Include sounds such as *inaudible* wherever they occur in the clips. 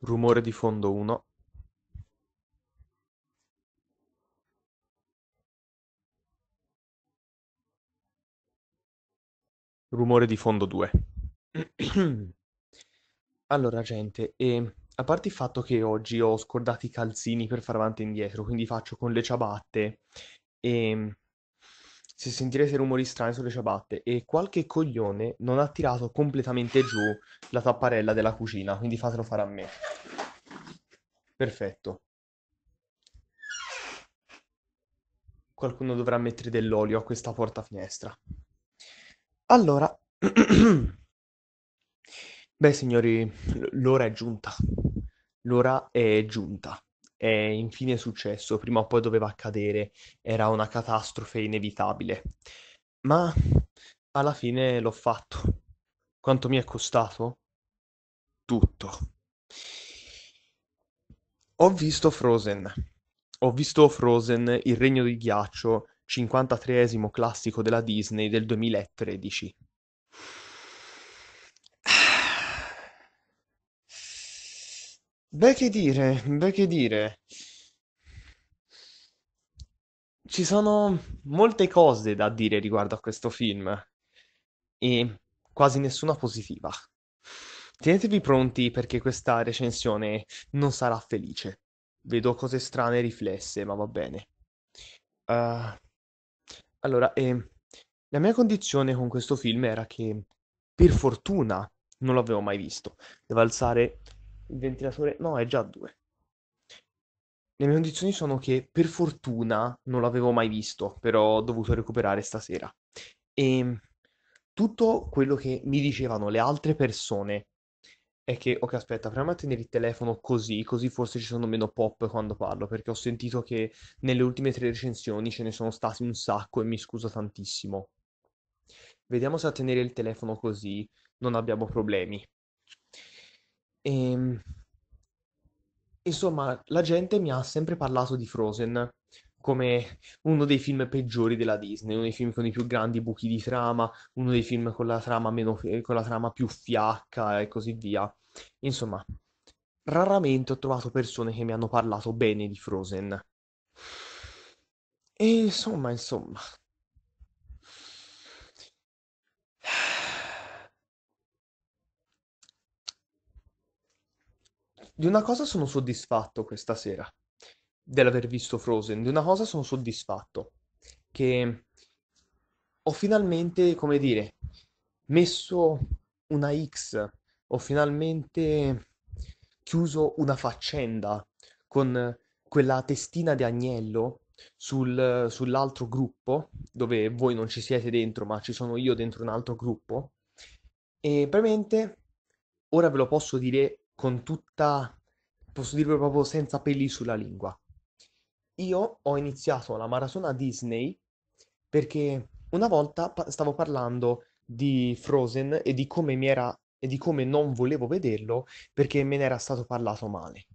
Rumore di fondo 1. Rumore di fondo 2. *clears throat* Allora, gente, e ehm, a parte il fatto che oggi ho scordato i calzini per fare avanti e indietro, quindi faccio con le ciabatte e ehm, se sentirete rumori strani sulle ciabatte e qualche coglione non ha tirato completamente giù la tapparella della cucina, quindi fatelo fare a me. Perfetto. Qualcuno dovrà mettere dell'olio a questa porta finestra. Allora, *clears throat* beh signori, l'ora è giunta. L'ora è giunta è infine successo, prima o poi doveva accadere, era una catastrofe inevitabile. Ma alla fine l'ho fatto. Quanto mi è costato? Tutto. Ho visto Frozen. Ho visto Frozen, il regno di ghiaccio, 53 esimo classico della Disney del 2013. Beh, che dire, beh, che dire. Ci sono molte cose da dire riguardo a questo film e quasi nessuna positiva. Tenetevi pronti perché questa recensione non sarà felice. Vedo cose strane riflesse, ma va bene. Uh, allora, eh, la mia condizione con questo film era che, per fortuna, non l'avevo mai visto. Devo alzare il ventilatore... No, è già a due. Le mie condizioni sono che per fortuna non l'avevo mai visto, però ho dovuto recuperare stasera. E ehm, tutto quello che mi dicevano le altre persone è che, ok, aspetta, proviamo a tenere il telefono così, così forse ci sono meno pop quando parlo, perché ho sentito che nelle ultime tre recensioni ce ne sono stati un sacco e mi scuso tantissimo. Vediamo se a tenere il telefono così non abbiamo problemi. E, ehm, insomma, la gente mi ha sempre parlato di Frozen come uno dei film peggiori della Disney, uno dei film con i più grandi buchi di trama, uno dei film con la trama, meno, con la trama più fiacca e così via. Insomma, raramente ho trovato persone che mi hanno parlato bene di Frozen. E insomma, insomma, Di una cosa sono soddisfatto questa sera, dell'aver visto Frozen, di una cosa sono soddisfatto, che ho finalmente, come dire, messo una X, ho finalmente chiuso una faccenda con quella testina di agnello sul, sull'altro gruppo, dove voi non ci siete dentro, ma ci sono io dentro un altro gruppo, e veramente ora ve lo posso dire con tutta, posso dirlo proprio senza peli sulla lingua. Io ho iniziato la maratona Disney perché una volta pa- stavo parlando di Frozen e di come mi era e di come non volevo vederlo perché me ne era stato parlato male.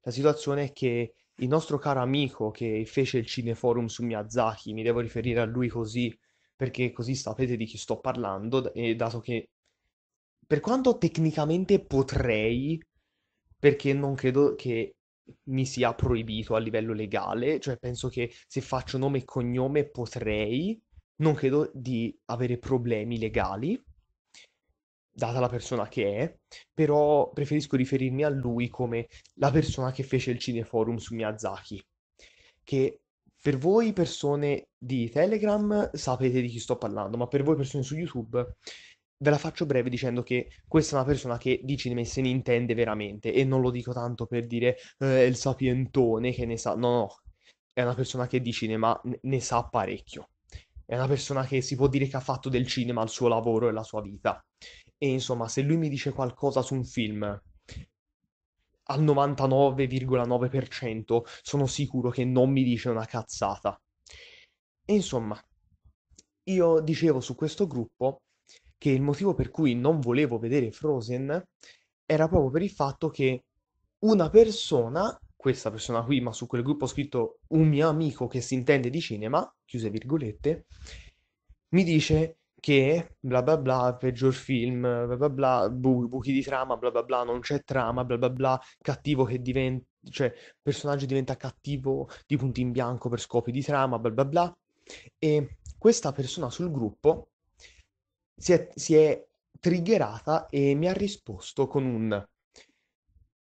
La situazione è che il nostro caro amico che fece il cineforum su Miyazaki, mi devo riferire a lui così perché così sapete di chi sto parlando e dato che per quanto tecnicamente potrei, perché non credo che mi sia proibito a livello legale, cioè penso che se faccio nome e cognome potrei, non credo di avere problemi legali, data la persona che è, però preferisco riferirmi a lui come la persona che fece il cineforum su Miyazaki, che per voi persone di Telegram sapete di chi sto parlando, ma per voi persone su YouTube ve la faccio breve dicendo che questa è una persona che di cinema se ne intende veramente e non lo dico tanto per dire eh, il sapientone che ne sa, no no, è una persona che di cinema ne sa parecchio. È una persona che si può dire che ha fatto del cinema il suo lavoro e la sua vita. E insomma, se lui mi dice qualcosa su un film al 99,9% sono sicuro che non mi dice una cazzata. E insomma, io dicevo su questo gruppo che il motivo per cui non volevo vedere Frozen era proprio per il fatto che una persona, questa persona qui, ma su quel gruppo ho scritto un mio amico che si intende di cinema, chiuse virgolette, mi dice che bla bla bla, peggior film, bla bla bla, bu- buchi di trama, bla bla bla, non c'è trama, bla bla bla, cattivo che diventa, cioè, personaggio diventa cattivo di punto in bianco per scopi di trama, bla bla bla. E questa persona sul gruppo si è, si è triggerata e mi ha risposto con un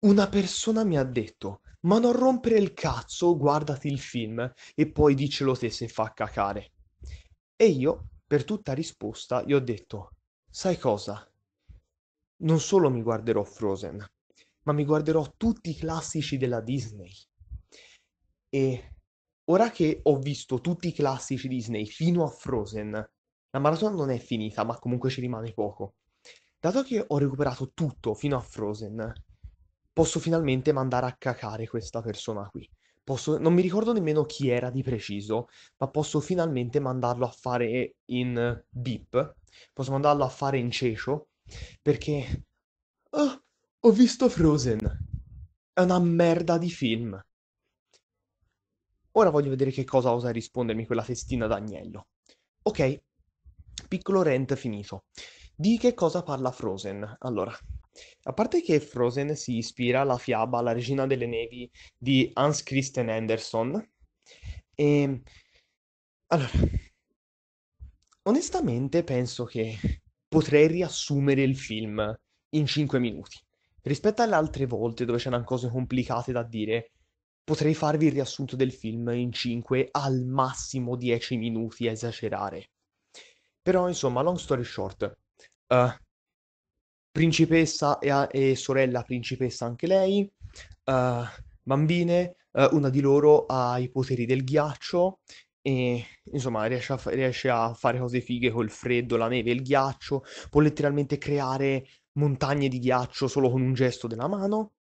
una persona mi ha detto ma non rompere il cazzo, guardati il film e poi dicelo te se fa cacare. E io, per tutta risposta, gli ho detto sai cosa? Non solo mi guarderò Frozen, ma mi guarderò tutti i classici della Disney. E ora che ho visto tutti i classici Disney fino a Frozen, la maratona non è finita, ma comunque ci rimane poco. Dato che ho recuperato tutto fino a Frozen, posso finalmente mandare a cacare questa persona qui. Posso, non mi ricordo nemmeno chi era di preciso, ma posso finalmente mandarlo a fare in beep. Posso mandarlo a fare in Cecio, perché... Oh, ho visto Frozen. È una merda di film. Ora voglio vedere che cosa osa rispondermi quella testina d'agnello. Ok, Piccolo rant finito. Di che cosa parla Frozen? Allora, a parte che Frozen si ispira alla fiaba La regina delle nevi di Hans Christian Andersen, e... Ehm, allora, onestamente penso che potrei riassumere il film in 5 minuti. Rispetto alle altre volte dove c'erano cose complicate da dire, potrei farvi il riassunto del film in 5 al massimo 10 minuti a esagerare. Però, insomma, long story short, eh, principessa e, e sorella principessa anche lei, eh, bambine, eh, una di loro ha i poteri del ghiaccio e insomma riesce a, fa- riesce a fare cose fighe col freddo, la neve, il ghiaccio, può letteralmente creare montagne di ghiaccio solo con un gesto della mano.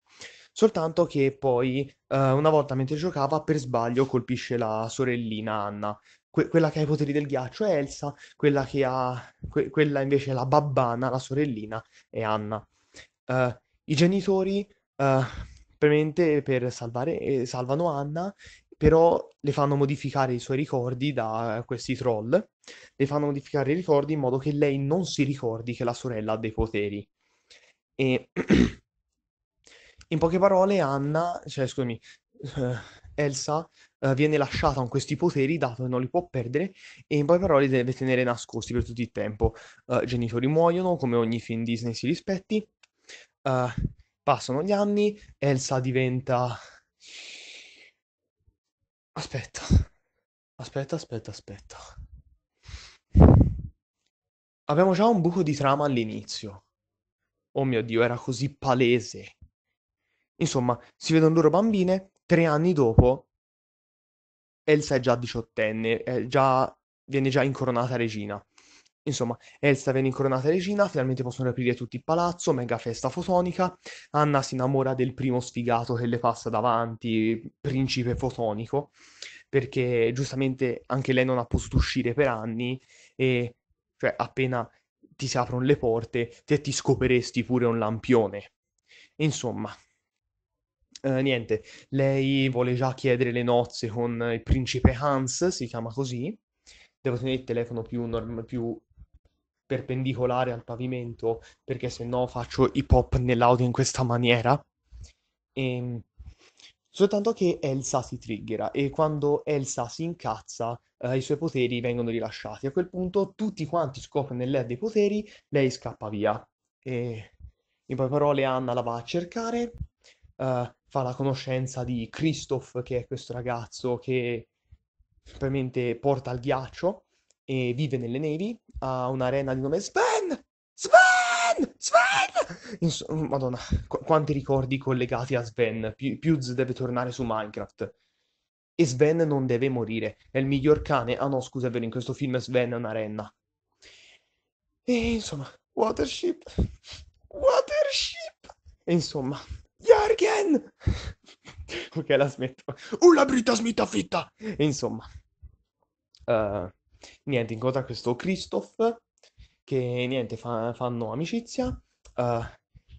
Soltanto che poi, eh, una volta mentre giocava, per sbaglio colpisce la sorellina Anna, que- quella che ha i poteri del ghiaccio è Elsa, quella che ha, que- quella invece è la babbana, la sorellina, è Anna. Uh, I genitori, uh, ovviamente per salvare, eh, salvano Anna, però le fanno modificare i suoi ricordi da eh, questi troll, le fanno modificare i ricordi in modo che lei non si ricordi che la sorella ha dei poteri. E... *clears throat* In poche parole, Anna, cioè scusami, uh, Elsa uh, viene lasciata con questi poteri dato che non li può perdere e in poche parole deve tenere nascosti per tutto il tempo. Uh, genitori muoiono, come ogni film Disney si rispetti, uh, passano gli anni, Elsa diventa... Aspetta, aspetta, aspetta, aspetta. Abbiamo già un buco di trama all'inizio. Oh mio Dio, era così palese. Insomma, si vedono loro bambine, tre anni dopo Elsa è già diciottenne, è già, viene già incoronata regina. Insomma, Elsa viene incoronata regina, finalmente possono riaprire tutto il palazzo, mega festa fotonica, Anna si innamora del primo sfigato che le passa davanti, principe fotonico, perché giustamente anche lei non ha potuto uscire per anni e cioè appena ti si aprono le porte, te ti scoperesti pure un lampione. Insomma, eh, niente, lei vuole già chiedere le nozze con il principe Hans, si chiama così. Devo tenere il telefono più, norm- più perpendicolare al pavimento perché se no faccio hip hop nell'audio in questa maniera. E... Ehm, soltanto che Elsa si triggera e quando Elsa si incazza eh, i suoi poteri vengono rilasciati. A quel punto tutti quanti scoprono in lei dei poteri, lei scappa via. E in poche parole Anna la va a cercare, uh, fa la conoscenza di Christoph, che è questo ragazzo che veramente porta al ghiaccio e vive nelle nevi, ha un'arena di nome Sven! Sven! Sven! Ins- Madonna, qu- quanti ricordi collegati a Sven. Pius deve tornare su Minecraft. E Sven non deve morire. È il miglior cane. Ah no, scusa, è vero, in questo film Sven è una renna. E insomma, Watership. Watership! E insomma, Jorgen! *laughs* ok, la smetto. Ulla brita smita fitta! E insomma, uh, niente, incontra questo Christoph che niente, fa, fanno amicizia. Uh,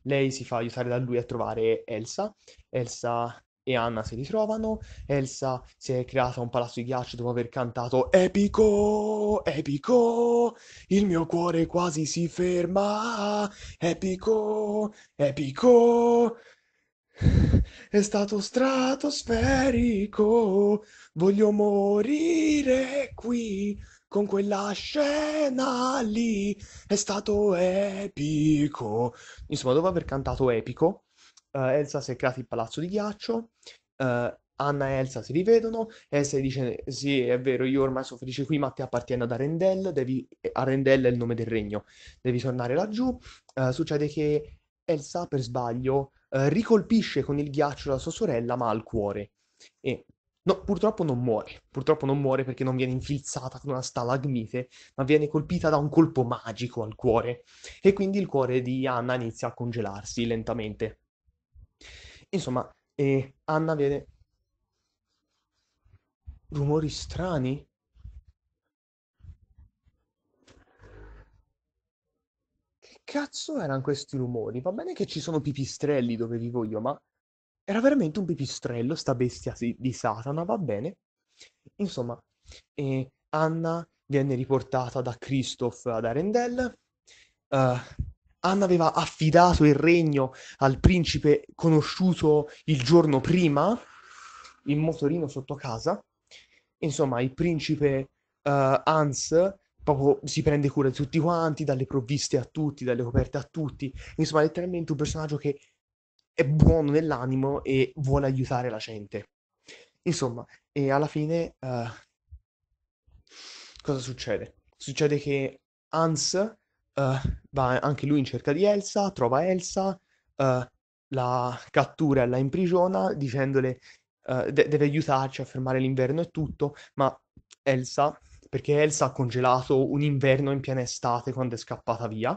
lei si fa aiutare da lui a trovare Elsa. Elsa e Anna si ritrovano. Elsa si è creata un palazzo di ghiaccio dopo aver cantato Epico, epico, il mio cuore quasi si ferma. Epico, epico, *laughs* è stato stratosferico, voglio morire qui con quella scena lì, è stato epico. Insomma, dopo aver cantato epico, uh, Elsa si è creata il palazzo di ghiaccio, uh, Anna e Elsa si rivedono, Elsa dice sì è vero io ormai sono felice qui ma ti appartiene ad Arendelle, devi... Arendelle è il nome del regno, devi tornare laggiù, uh, succede che Elsa per sbaglio eh, ricolpisce con il ghiaccio la sua sorella ma al cuore. E no, purtroppo non muore, purtroppo non muore perché non viene infilzata con una stalagmite, ma viene colpita da un colpo magico al cuore. E quindi il cuore di Anna inizia a congelarsi lentamente. Insomma, eh, Anna viene... Rumori strani? cazzo erano questi rumori? Va bene che ci sono pipistrelli dove vivo io, ma era veramente un pipistrello, sta bestia di Satana, va bene? Insomma, eh, Anna viene riportata da Christoph ad Arendelle. Uh, Anna aveva affidato il regno al principe conosciuto il giorno prima, il motorino sotto casa. Insomma, il principe uh, Hans proprio si prende cura di tutti quanti, dalle provviste a tutti, dalle coperte a tutti. Insomma, letteralmente un personaggio che è buono nell'animo e vuole aiutare la gente. Insomma, e alla fine uh, cosa succede? Succede che Hans uh, va anche lui in cerca di Elsa, trova Elsa, uh, la cattura e la imprigiona dicendole de- deve aiutarci a fermare l'inverno e tutto, ma Elsa perché Elsa ha congelato un inverno in piena estate quando è scappata via.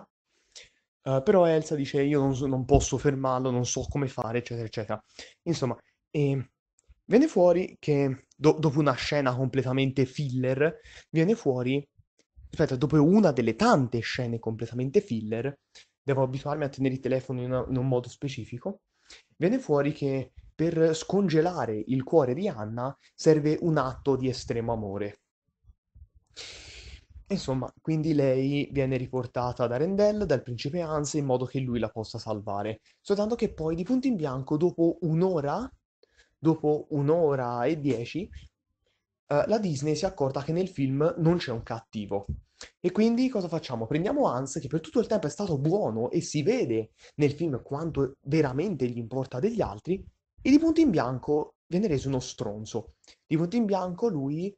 Uh, però Elsa dice io non, so, non, posso fermarlo, non so come fare, eccetera, eccetera. Insomma, e ehm, viene fuori che do- dopo una scena completamente filler, viene fuori, aspetta, dopo una delle tante scene completamente filler, devo abituarmi a tenere il telefono in, in un modo specifico, viene fuori che per scongelare il cuore di Anna serve un atto di estremo amore. Insomma, quindi lei viene riportata da Rendell, dal principe Hans, in modo che lui la possa salvare. Soltanto che poi, di punto in bianco, dopo un'ora, dopo un'ora e dieci, eh, la Disney si è accorta che nel film non c'è un cattivo. E quindi cosa facciamo? Prendiamo Hans, che per tutto il tempo è stato buono e si vede nel film quanto veramente gli importa degli altri, e di punto in bianco viene reso uno stronzo. Di punto in bianco lui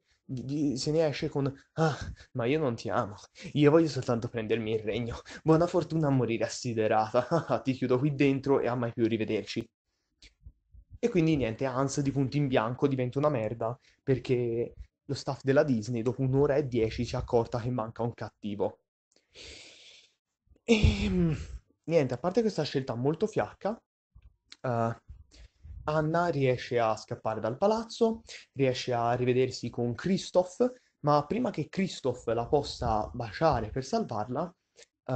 se ne esce con Ah, ma io non ti amo, io voglio soltanto prendermi il regno. Buona fortuna a morire assiderata. *laughs* Ah, ah, ti chiudo qui dentro e a mai più rivederci. E quindi niente, Hans di punto in bianco diventa una merda perché lo staff della Disney dopo un'ora e dieci si è accorta che manca un cattivo. E ehm, niente, a parte questa scelta molto fiacca, uh, Anna riesce a scappare dal palazzo, riesce a rivedersi con Kristoff, ma prima che Kristoff la possa baciare per salvarla, uh,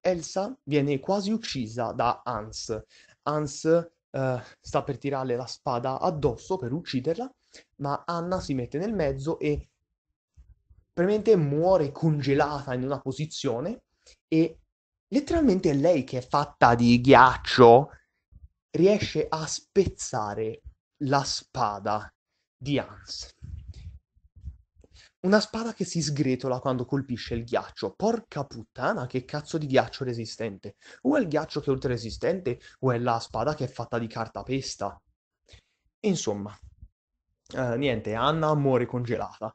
Elsa viene quasi uccisa da Hans. Hans uh, sta per tirarle la spada addosso per ucciderla, ma Anna si mette nel mezzo e praticamente muore congelata in una posizione e letteralmente è lei che è fatta di ghiaccio riesce a spezzare la spada di Hans. Una spada che si sgretola quando colpisce il ghiaccio. Porca puttana, che cazzo di ghiaccio resistente. O è il ghiaccio che è ultra resistente, o è la spada che è fatta di cartapesta. Insomma, eh, niente, Anna muore congelata.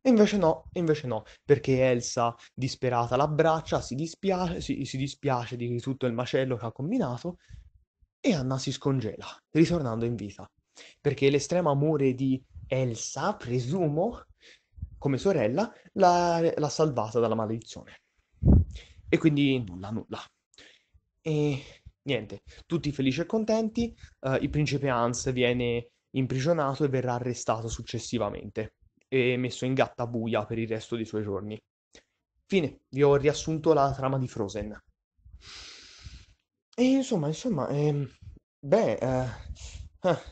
E invece no, invece no, perché Elsa, disperata, l'abbraccia, si dispiace, si, si dispiace di tutto il macello che ha combinato e Anna si scongela, ritornando in vita, perché l'estremo amore di Elsa, presumo, come sorella, l'ha, l'ha salvata dalla maledizione. E quindi nulla, nulla. E niente, tutti felici e contenti, uh, il principe Hans viene imprigionato e verrà arrestato successivamente e messo in gattabuia per il resto dei suoi giorni. Fine, vi ho riassunto la trama di Frozen. E insomma, insomma, ehm, beh, eh, ah,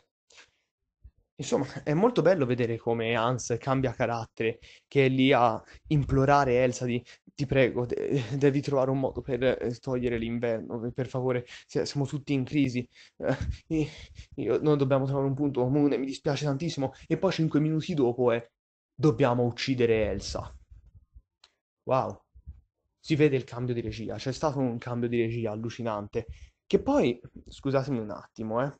Insomma, *laughs* è molto bello vedere come Hans cambia carattere, che è lì a implorare Elsa di ti prego, de- *laughs* devi trovare un modo per eh, togliere l'inverno, per favore, siamo tutti in crisi, eh, io- noi dobbiamo trovare un punto comune, mi dispiace tantissimo, e poi cinque minuti dopo è dobbiamo uccidere Elsa. Wow si vede il cambio di regia, c'è stato un cambio di regia allucinante, che poi, scusatemi un attimo, eh,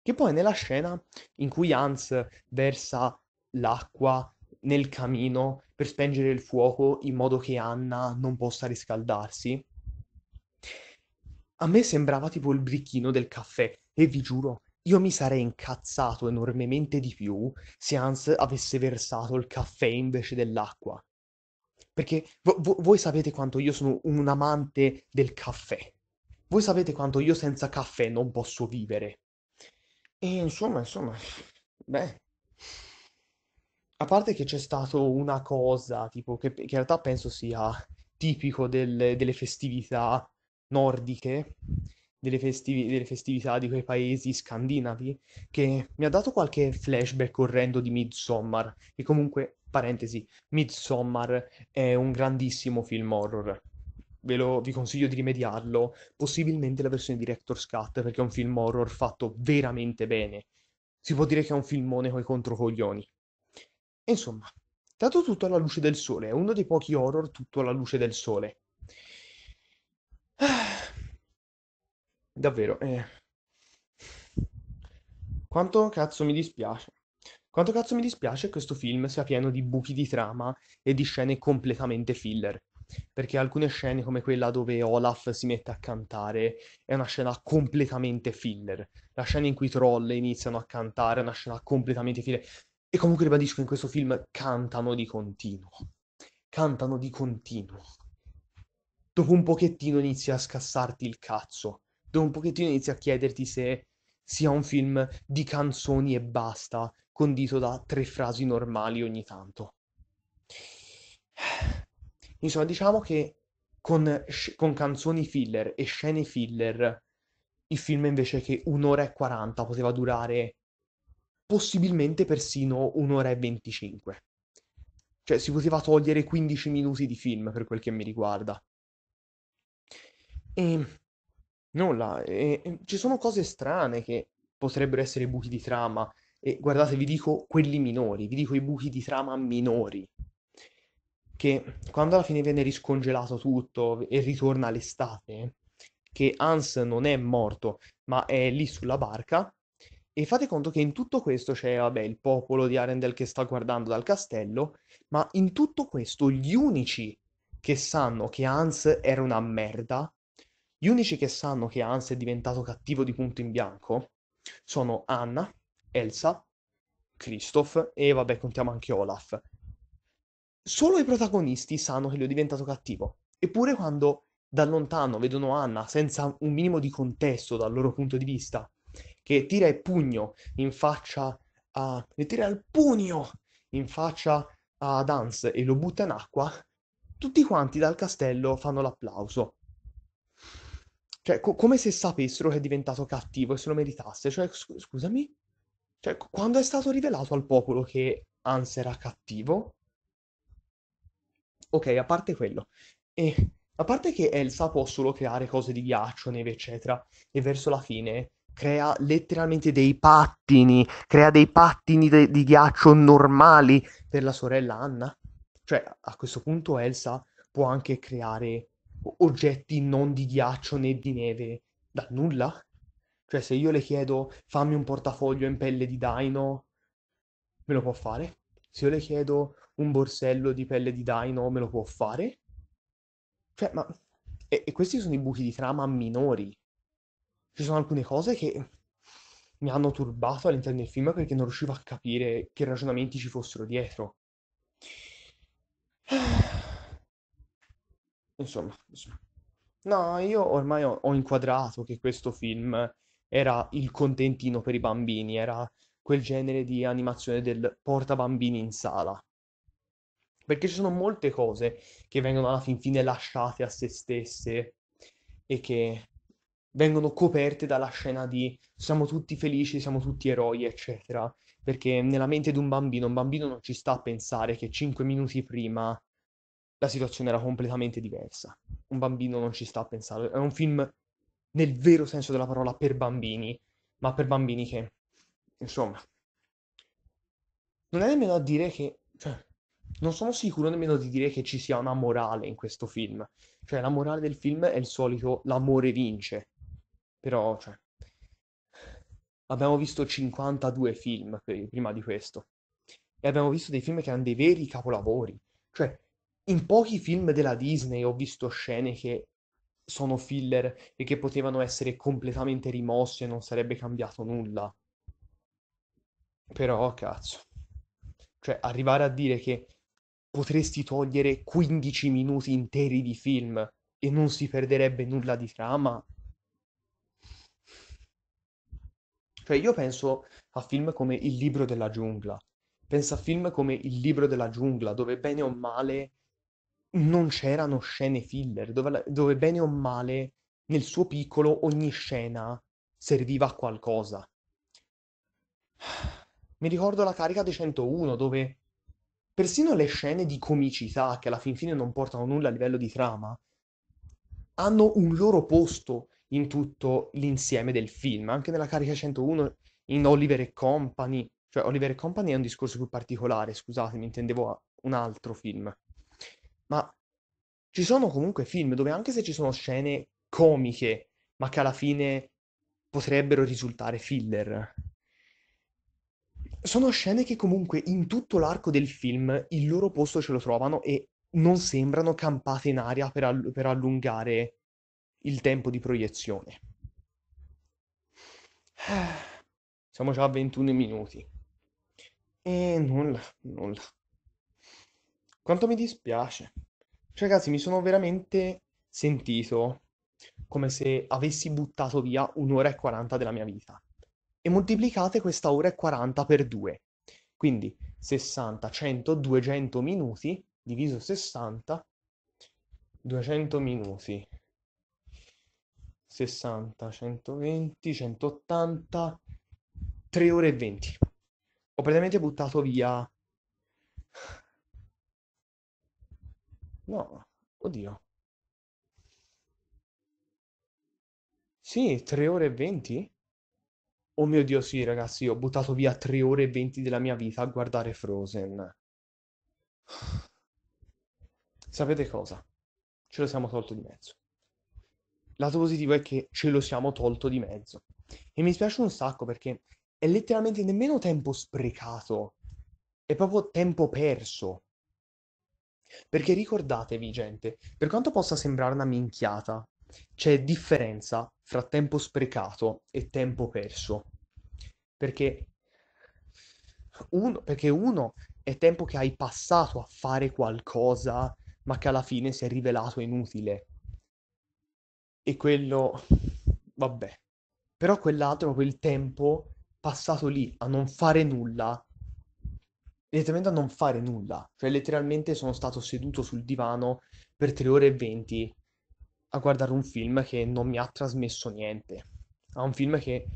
che poi nella scena in cui Hans versa l'acqua nel camino per spengere il fuoco in modo che Anna non possa riscaldarsi, a me sembrava tipo il bricchino del caffè e vi giuro, io mi sarei incazzato enormemente di più se Hans avesse versato il caffè invece dell'acqua. Perché vo- vo- voi sapete quanto io sono un amante del caffè. Voi sapete quanto io senza caffè non posso vivere. E insomma, insomma, beh. A parte che c'è stata una cosa, tipo, che, che in realtà penso sia tipico del- delle festività nordiche, delle, festivi- delle festività di quei paesi scandinavi, che mi ha dato qualche flashback orrendo di Midsommar, che comunque Parentesi, Midsommar è un grandissimo film horror. Ve lo, vi consiglio di rimediarlo, possibilmente la versione di Rector Cut, perché è un film horror fatto veramente bene. Si può dire che è un filmone coi controcoglioni. Insomma, dato tutto alla luce del sole, è uno dei pochi horror tutto alla luce del sole. *sighs* Davvero, eh. Quanto cazzo mi dispiace. Quanto cazzo mi dispiace che questo film sia pieno di buchi di trama e di scene completamente filler. Perché alcune scene, come quella dove Olaf si mette a cantare, è una scena completamente filler. La scena in cui i troll iniziano a cantare è una scena completamente filler. E comunque ribadisco in questo film cantano di continuo. Cantano di continuo. Dopo un pochettino inizia a scassarti il cazzo. Dopo un pochettino inizia a chiederti se sia un film di canzoni e basta, condito da tre frasi normali ogni tanto. *sighs* Insomma, diciamo che con, con canzoni filler e scene filler, il film invece che un'ora e quaranta poteva durare possibilmente persino un'ora e venticinque. Cioè, si poteva togliere 15 minuti di film per quel che mi riguarda. E ehm, Nulla, e, e ci sono cose strane che potrebbero essere buchi di trama, e guardate, vi dico quelli minori, vi dico i buchi di trama minori, che quando alla fine viene riscongelato tutto e ritorna l'estate, che Hans non è morto, ma è lì sulla barca, e fate conto che in tutto questo c'è, vabbè, il popolo di Arendelle che sta guardando dal castello, ma in tutto questo gli unici che sanno che Hans era una merda gli unici che sanno che Hans è diventato cattivo di punto in bianco sono Anna, Elsa, Kristoff e vabbè contiamo anche Olaf. Solo i protagonisti sanno che lui è diventato cattivo, eppure quando da lontano vedono Anna senza un minimo di contesto dal loro punto di vista, che tira il pugno in faccia a... le tira il pugno in faccia ad Hans e lo butta in acqua, tutti quanti dal castello fanno l'applauso. Cioè, co- come se sapessero che è diventato cattivo e se lo meritasse. Cioè, sc- scusami? Cioè, quando è stato rivelato al popolo che Hans era cattivo... Ok, a parte quello. E a parte che Elsa può solo creare cose di ghiaccio, neve, eccetera, e verso la fine crea letteralmente dei pattini, crea dei pattini de- di ghiaccio normali per la sorella Anna. Cioè, a questo punto Elsa può anche creare oggetti non di ghiaccio né di neve da nulla? Cioè, se io le chiedo fammi un portafoglio in pelle di daino, me lo può fare? Se io le chiedo un borsello di pelle di daino, me lo può fare? Cioè, ma... E, e questi sono i buchi di trama minori. Ci sono alcune cose che mi hanno turbato all'interno del film perché non riuscivo a capire che ragionamenti ci fossero dietro. Insomma, No, io ormai ho, ho inquadrato che questo film era il contentino per i bambini, era quel genere di animazione del porta bambini in sala. Perché ci sono molte cose che vengono alla fin fine lasciate a se stesse e che vengono coperte dalla scena di siamo tutti felici, siamo tutti eroi, eccetera. Perché nella mente di un bambino, un bambino non ci sta a pensare che cinque minuti prima la situazione era completamente diversa. Un bambino non ci sta a pensare. È un film nel vero senso della parola per bambini, ma per bambini che, insomma, non è nemmeno a dire che, cioè, non sono sicuro nemmeno di dire che ci sia una morale in questo film. Cioè, la morale del film è il solito l'amore vince. Però, cioè, abbiamo visto 52 film prima di questo. E abbiamo visto dei film che hanno dei veri capolavori. Cioè, in pochi film della Disney ho visto scene che sono filler e che potevano essere completamente rimosse e non sarebbe cambiato nulla. Però, cazzo. Cioè, arrivare a dire che potresti togliere 15 minuti interi di film e non si perderebbe nulla di trama. Cioè, io penso a film come Il libro della giungla. Penso a film come Il libro della giungla, dove bene o male non c'erano scene filler, dove, dove bene o male, nel suo piccolo, ogni scena serviva a qualcosa. Mi ricordo la carica dei 101, dove persino le scene di comicità, che alla fin fine non portano nulla a livello di trama, hanno un loro posto in tutto l'insieme del film. Anche nella carica 101, in Oliver e Company, cioè Oliver e Company è un discorso più particolare, scusatemi, intendevo un altro film ma ci sono comunque film dove anche se ci sono scene comiche, ma che alla fine potrebbero risultare filler. Sono scene che comunque in tutto l'arco del film il loro posto ce lo trovano e non sembrano campate in aria per, all- per allungare il tempo di proiezione. *sighs* Siamo già a 21 minuti. E nulla, nulla. Quanto mi dispiace. Cioè, ragazzi, mi sono veramente sentito come se avessi buttato via un'ora e 40 della mia vita. E moltiplicate questa ora e 40 per 2. Quindi 60, 100, 200 minuti diviso 60, 200 minuti. 60, 120, 180, 3 ore e 20. Ho praticamente buttato via No, oddio. Sì, 3 ore e 20? Oh mio Dio, sì, ragazzi, ho buttato via 3 ore e 20 della mia vita a guardare Frozen. *sighs* Sapete cosa? Ce lo siamo tolto di mezzo. Lato positivo è che ce lo siamo tolto di mezzo. E mi spiace un sacco perché è letteralmente nemmeno tempo sprecato, è proprio tempo perso. Perché ricordatevi, gente, per quanto possa sembrare una minchiata, c'è differenza fra tempo sprecato e tempo perso. Perché uno, perché uno è tempo che hai passato a fare qualcosa, ma che alla fine si è rivelato inutile. E quello, vabbè. Però quell'altro, quel tempo passato lì a non fare nulla, letteralmente a non fare nulla. Cioè, letteralmente sono stato seduto sul divano per tre ore e venti a guardare un film che non mi ha trasmesso niente. A un film che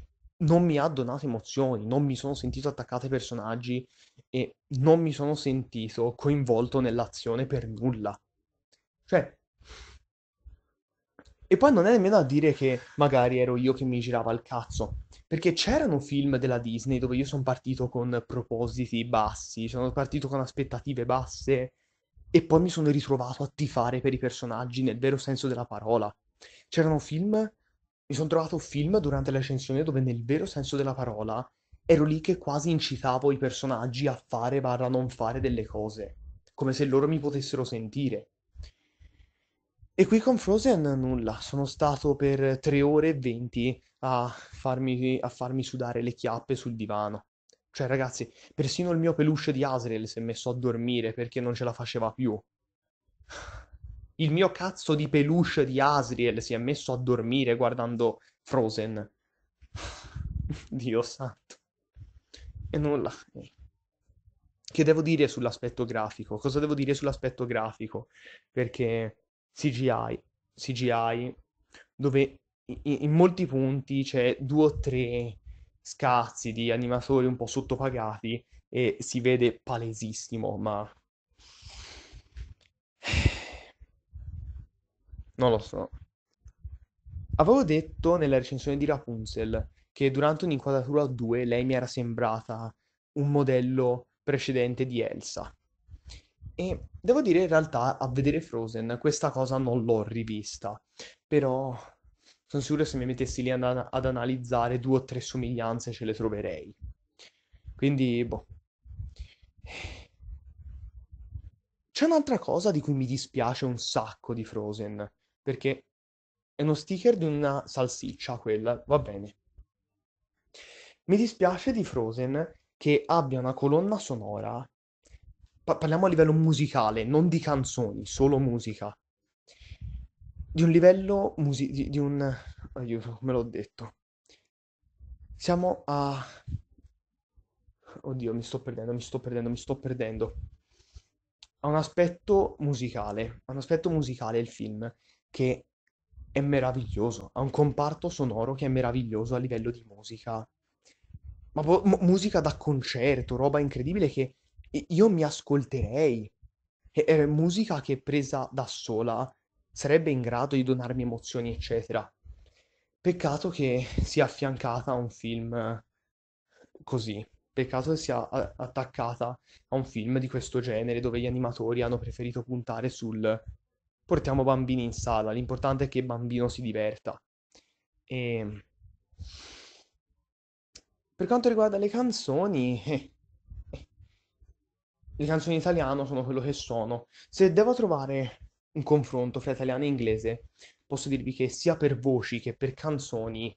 non mi ha donato emozioni, non mi sono sentito attaccato ai personaggi e non mi sono sentito coinvolto nell'azione per nulla. Cioè, e poi non è nemmeno a dire che magari ero io che mi girava il cazzo, perché c'erano film della Disney dove io sono partito con propositi bassi, sono partito con aspettative basse e poi mi sono ritrovato a tifare per i personaggi nel vero senso della parola. C'erano film, mi sono trovato film durante l'ascensione dove nel vero senso della parola ero lì che quasi incitavo i personaggi a fare barra non fare delle cose, come se loro mi potessero sentire. E qui con Frozen nulla, sono stato per 3 ore e 20 a farmi, a farmi sudare le chiappe sul divano. Cioè ragazzi, persino il mio peluche di Asriel si è messo a dormire perché non ce la faceva più. Il mio cazzo di peluche di Asriel si è messo a dormire guardando Frozen. *laughs* Dio santo. E nulla. Che devo dire sull'aspetto grafico? Cosa devo dire sull'aspetto grafico? Perché CGI, CGI dove in, in molti punti c'è due o tre scazzi di animatori un po' sottopagati e si vede palesissimo, ma non lo so. Avevo detto nella recensione di Rapunzel che durante un'inquadratura a due lei mi era sembrata un modello precedente di Elsa. E devo dire, in realtà, a vedere Frozen, questa cosa non l'ho rivista, però sono sicuro se mi mettessi lì ad, ad analizzare due o tre somiglianze ce le troverei. Quindi, boh. C'è un'altra cosa di cui mi dispiace un sacco di Frozen, perché è uno sticker di una salsiccia quella, va bene. Mi dispiace di Frozen che abbia una colonna sonora pa- parliamo a livello musicale, non di canzoni, solo musica, di un livello musi- di, di un... aiuto, me l'ho detto. Siamo a... Oddio, mi sto perdendo, mi sto perdendo, mi sto perdendo. Ha un aspetto musicale, ha un aspetto musicale il film che è meraviglioso, ha un comparto sonoro che è meraviglioso a livello di musica. Ma po- musica da concerto, roba incredibile che io mi ascolterei. E, e musica che presa da sola sarebbe in grado di donarmi emozioni, eccetera. Peccato che sia affiancata a un film eh, così. Peccato che sia eh, attaccata a un film di questo genere dove gli animatori hanno preferito puntare sul portiamo bambini in sala, l'importante è che il bambino si diverta. E... Ehm, per quanto riguarda le canzoni, eh, le canzoni in italiano sono quello che sono. Se devo trovare un confronto fra italiano e inglese, posso dirvi che sia per voci che per canzoni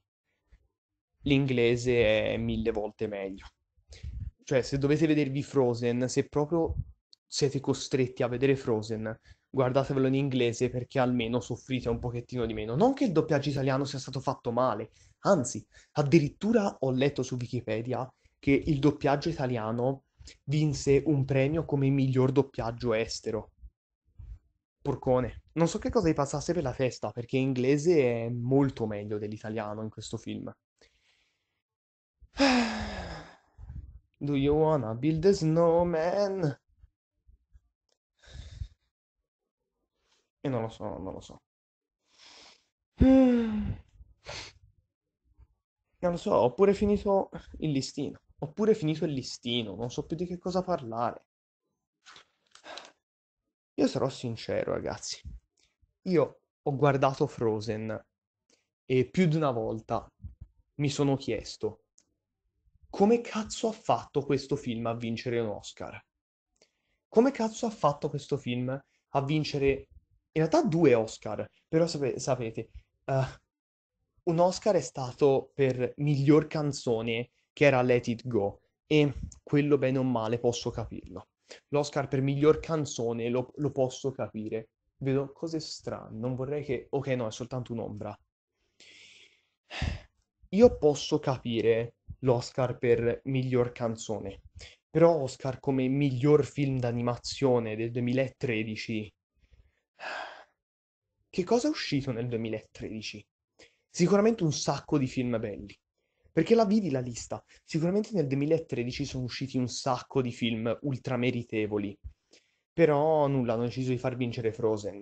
l'inglese è mille volte meglio. Cioè, se dovete vedervi Frozen, se proprio siete costretti a vedere Frozen, guardatevelo in inglese perché almeno soffrite un pochettino di meno. Non che il doppiaggio italiano sia stato fatto male, anzi, addirittura ho letto su Wikipedia che il doppiaggio italiano vinse un premio come miglior doppiaggio estero. Porcone. Non so che cosa gli passasse per la testa, perché l'inglese è molto meglio dell'italiano in questo film. *sighs* Do you wanna build a snowman? E non lo so, non lo so. Hmm. *sighs* Non so, ho pure finito il listino. Ho pure finito il listino, non so più di che cosa parlare. Io sarò sincero, ragazzi. Io ho guardato Frozen e più di una volta mi sono chiesto come cazzo ha fatto questo film a vincere un Oscar? Come cazzo ha fatto questo film a vincere in realtà due Oscar, però sape- sapete, uh, un Oscar è stato per miglior canzone, che era Let It Go, e quello bene o male posso capirlo. L'Oscar per miglior canzone lo, lo posso capire. Vedo cose strane, non vorrei che... Ok, no, è soltanto un'ombra. Io posso capire l'Oscar per miglior canzone, però Oscar come miglior film d'animazione del 2013... Che cosa è uscito nel 2013? Sicuramente un sacco di film belli. Perché la vidi la lista. Sicuramente nel 2013 sono usciti un sacco di film ultrameritevoli. Però nulla, hanno deciso di far vincere Frozen.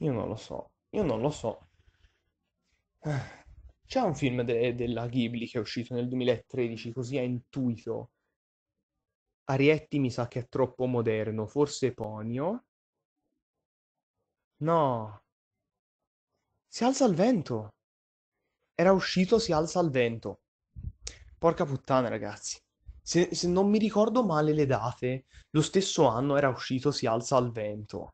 Io non lo so, io non lo so. C'è un film de- della Ghibli che è uscito nel 2013, così a intuito, Arietti mi sa che è troppo moderno, forse Ponio. No. Si alza al vento. Era uscito Si alza al vento. Porca puttana, ragazzi. Se, se non mi ricordo male le date, lo stesso anno era uscito Si alza al vento.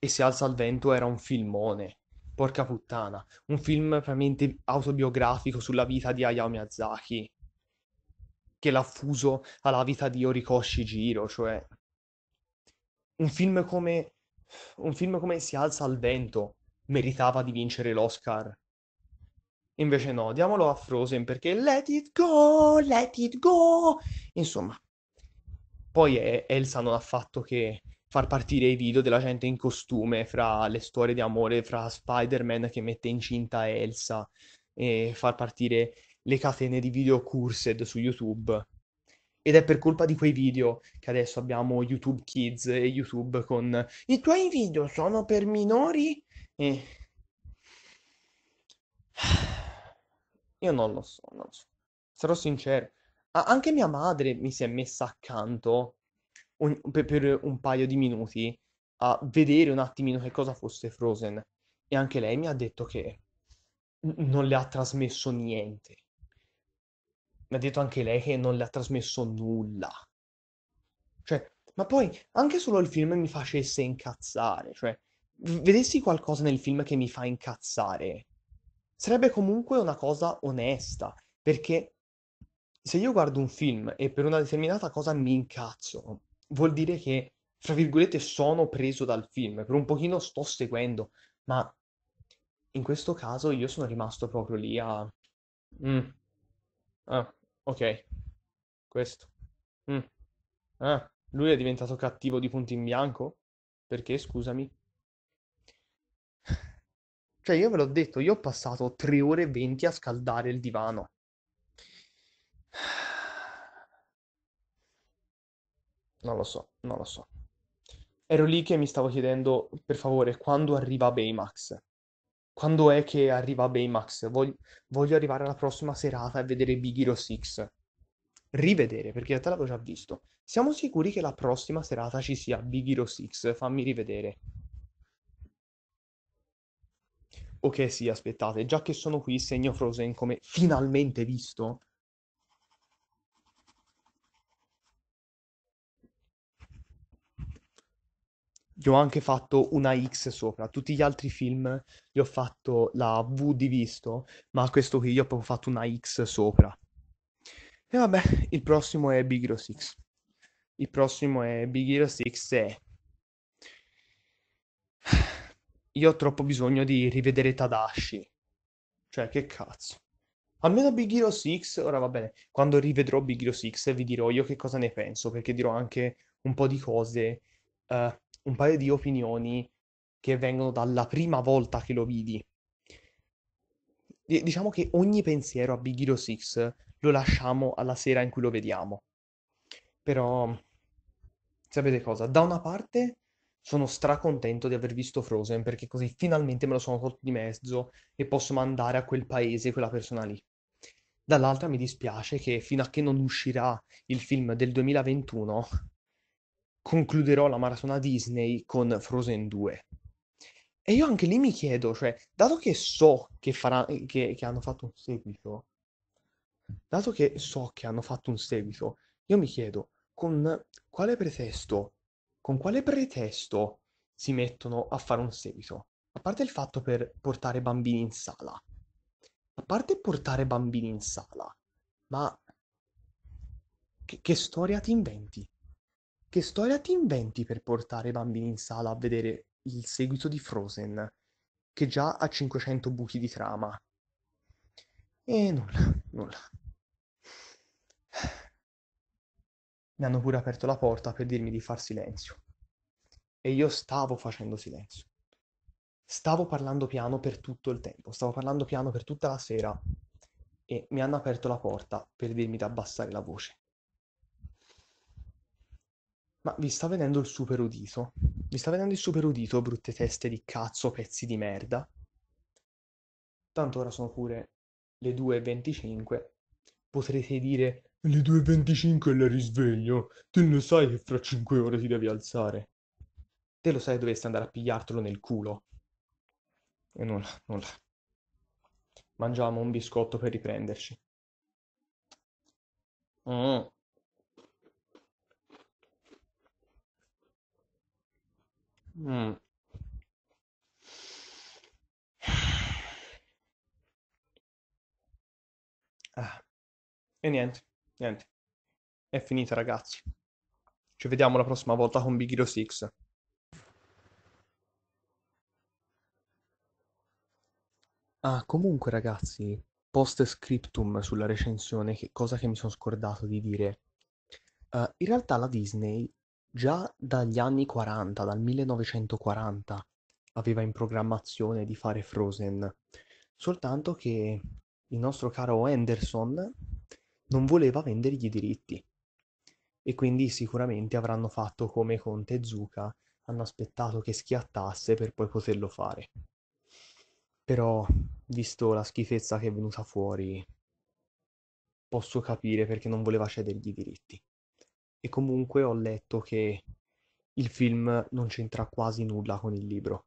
E Si alza al vento era un filmone. Porca puttana. Un film veramente autobiografico sulla vita di Hayao Miyazaki che l'ha fuso alla vita di Horikoshi Giro, cioè un film come un film come Si alza al vento meritava di vincere l'Oscar. Invece no, diamolo a Frozen perché let it go, let it go. Insomma, poi Elsa non ha fatto che far partire i video della gente in costume fra le storie di amore fra Spider-Man che mette incinta Elsa e far partire le catene di video cursed su YouTube. Ed è per colpa di quei video che adesso abbiamo YouTube Kids e YouTube con i tuoi video sono per minori? E... Io non lo so, non lo so. Sarò sincero. Ah, anche mia madre mi si è messa accanto un, per, per un paio di minuti a vedere un attimino che cosa fosse Frozen. E anche lei mi ha detto che non le ha trasmesso niente mi ha detto anche lei che non le ha trasmesso nulla. Cioè, ma poi anche solo il film mi facesse incazzare, cioè, vedessi qualcosa nel film che mi fa incazzare, sarebbe comunque una cosa onesta, perché se io guardo un film e per una determinata cosa mi incazzo, vuol dire che, fra virgolette, sono preso dal film, per un pochino sto seguendo, ma in questo caso io sono rimasto proprio lì a... Mm. Ah, ok. Questo. Mm. Ah, lui è diventato cattivo di punto in bianco? Perché, scusami? Cioè, io ve l'ho detto, io ho passato 3 ore e 20 a scaldare il divano. Non lo so, non lo so. Ero lì che mi stavo chiedendo, per favore, quando arriva Baymax? Quando è che arriva Baymax? Voglio, voglio arrivare alla prossima serata e vedere Big Hero 6. Rivedere, perché in realtà l'avevo già visto. Siamo sicuri che la prossima serata ci sia Big Hero 6? Fammi rivedere. Ok, sì, aspettate, già che sono qui segno Frozen come finalmente visto. ci ho anche fatto una X sopra. Tutti gli altri film gli ho fatto la V di visto, ma questo qui gli ho proprio fatto una X sopra. E vabbè, il prossimo è Big Hero 6. Il prossimo è Big Hero 6 e... Io ho troppo bisogno di rivedere Tadashi. Cioè, che cazzo. Almeno Big Hero 6, ora va bene, quando rivedrò Big Hero 6 vi dirò io che cosa ne penso, perché dirò anche un po' di cose uh, un paio di opinioni che vengono dalla prima volta che lo vidi. D- diciamo che ogni pensiero a Big Hero 6 lo lasciamo alla sera in cui lo vediamo. Però, sapete cosa? Da una parte sono stracontento di aver visto Frozen perché così finalmente me lo sono tolto di mezzo e posso mandare a quel paese quella persona lì. Dall'altra mi dispiace che fino a che non uscirà il film del 2021 concluderò la maratona Disney con Frozen 2. E io anche lì mi chiedo, cioè, dato che so che, farà, che, che hanno fatto un seguito, dato che so che hanno fatto un seguito, io mi chiedo con quale pretesto, con quale pretesto si mettono a fare un seguito? A parte il fatto per portare bambini in sala, a parte portare bambini in sala, ma che, che storia ti inventi? Che storia ti inventi per portare i bambini in sala a vedere il seguito di Frozen, che già ha 500 buchi di trama? E nulla, nulla. Mi hanno pure aperto la porta per dirmi di far silenzio. E io stavo facendo silenzio. Stavo parlando piano per tutto il tempo, stavo parlando piano per tutta la sera e mi hanno aperto la porta per dirmi di abbassare la voce. Ma vi sta venendo il super udito? Vi sta venendo il super udito, brutte teste di cazzo, pezzi di merda. Tanto ora sono pure le 2.25. Potrete dire, le 2.25 la risveglio. Te lo sai che fra 5 ore ti devi alzare. Te lo sai che dovresti andare a pigliartelo nel culo. E nulla, nulla. Mangiamo un biscotto per riprenderci. Mm. Mm. Ah. E niente, niente. È finita, ragazzi. Ci vediamo la prossima volta con Big Hero 6. Ah, comunque, ragazzi, post scriptum sulla recensione, che cosa che mi sono scordato di dire. Uh, in realtà la Disney Già dagli anni 40, dal 1940, aveva in programmazione di fare Frozen, soltanto che il nostro caro Anderson non voleva vendergli i diritti. E quindi sicuramente avranno fatto come con Tezuka, hanno aspettato che schiattasse per poi poterlo fare. Però, visto la schifezza che è venuta fuori, posso capire perché non voleva cedergli i diritti. E comunque ho letto che il film non c'entra quasi nulla con il libro.